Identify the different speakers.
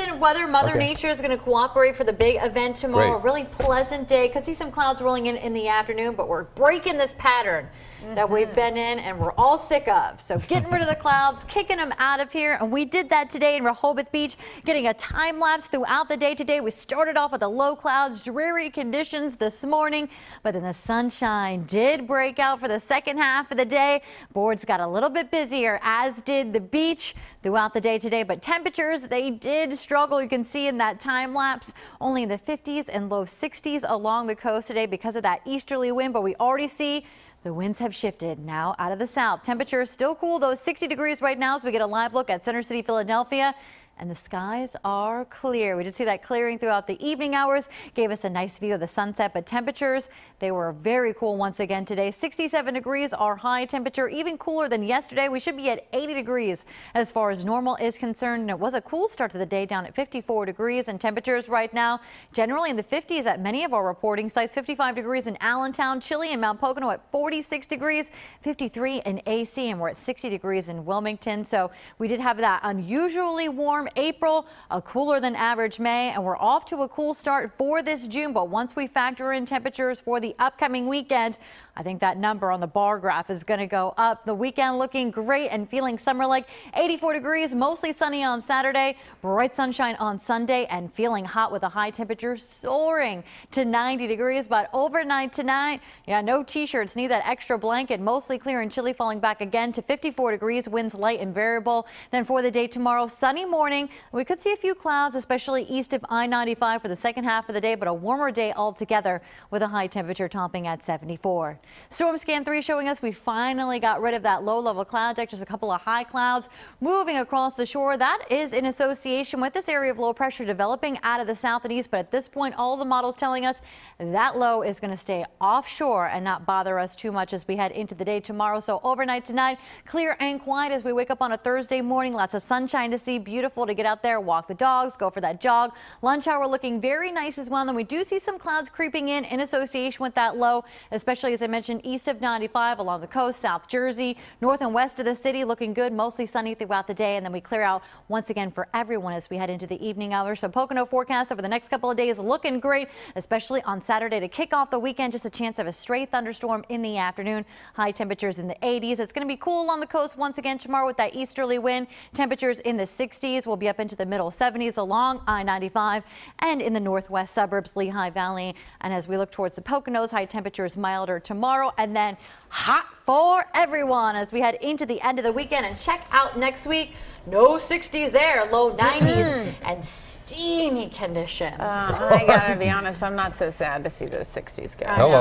Speaker 1: decent weather. Mother okay. Nature is going to cooperate for the big event tomorrow. Great. Really pleasant day. Could see some clouds rolling in in the afternoon, but we're breaking this pattern mm -hmm. that we've mm-hmm. been in and we're all sick of. So getting rid of the clouds, kicking them out of here. And we did that today in Rehoboth Beach, getting a time lapse throughout the day today. We started off with the low clouds, dreary conditions this morning, but then the sunshine did break out for the second half of the day. Boards got a little bit busier, as did the beach throughout the day today, but temperatures, they did struggle you can see in that time lapse. Only in the 50s and low 60s along the coast today because of that easterly wind, but we already see the winds have shifted now out of the south. Temperatures still cool, though 60 degrees right now as we get a live look at Center City, Philadelphia and the skies are clear. We did see that clearing throughout the evening hours, gave us a nice view of the sunset, but temperatures, they were very cool once again today. 67 degrees our high temperature, even cooler than yesterday. We should be at 80 degrees as far as normal is concerned. And it was a cool start to the day down at 54 degrees and temperatures right now generally in the 50s at many of our reporting sites. 55 degrees in Allentown, chilly in Mount Pocono at 46 degrees, 53 in AC, and we're at 60 degrees in Wilmington. So we did have that unusually warm April, a cooler than average May, and we're off to a cool start for this June. But once we factor in temperatures for the upcoming weekend, I think that number on the bar graph is going to go up. The weekend looking great and feeling summer like 84 degrees, mostly sunny on Saturday, bright sunshine on Sunday, and feeling hot with a high temperature soaring to 90 degrees. But overnight tonight, yeah, no t-shirts, need that extra blanket, mostly clear and chilly, falling back again to 54 degrees, winds light and variable. Then for the day tomorrow, sunny morning morning. We could see a few clouds, especially east of I-95 for the second half of the day, but a warmer day altogether with a high temperature topping at 74. Storm Scan 3 showing us we finally got rid of that low-level cloud deck, just a couple of high clouds moving across the shore. That is in association with this area of low pressure developing out of the south and east, but at this point, all the models telling us that low is going to stay offshore and not bother us too much as we head into the day tomorrow. So overnight tonight, clear and quiet as we wake up on a Thursday morning. Lots of sunshine to see, beautiful to get out there, walk the dogs, go for that jog. Lunch hour looking very nice as well. And then we do see some clouds creeping in in association with that low, especially as I mentioned, east of 95 along the coast, South Jersey, north and west of the city looking good, mostly sunny throughout the day. And then we clear out once again for everyone as we head into the evening hours. So Pocono forecast over the next couple of days looking great, especially on Saturday to kick off the weekend. Just a chance of a stray thunderstorm in the afternoon. High temperatures in the 80s. It's going to be cool on the coast once again tomorrow with that easterly wind. Temperatures in the 60s will be up into the middle 70s along I-95 and in the northwest suburbs, Lehigh Valley. And as we look towards the Poconos, high temperatures milder tomorrow and then hot for everyone as we head into the end of the weekend and check out next week. No 60s there, low 90s mm-hmm. and steamy conditions. Uh, I gotta be honest, I'm not so sad to see those 60s go. Hello.